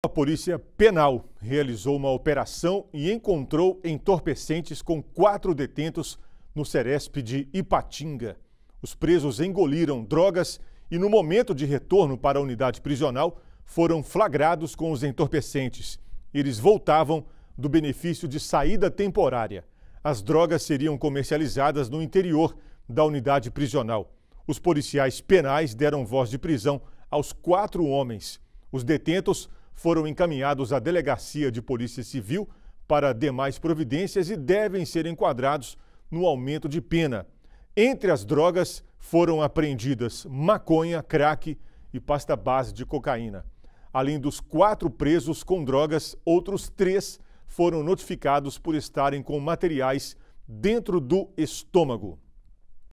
A Polícia Penal realizou uma operação e encontrou entorpecentes com quatro detentos no Ceresp de Ipatinga. Os presos engoliram drogas e, no momento de retorno para a unidade prisional, foram flagrados com os entorpecentes. Eles voltavam do benefício de saída temporária. As drogas seriam comercializadas no interior da unidade prisional. Os policiais penais deram voz de prisão aos quatro homens. Os detentos foram encaminhados à Delegacia de Polícia Civil para demais providências e devem ser enquadrados no aumento de pena. Entre as drogas foram apreendidas maconha, crack e pasta base de cocaína. Além dos quatro presos com drogas, outros três foram notificados por estarem com materiais dentro do estômago.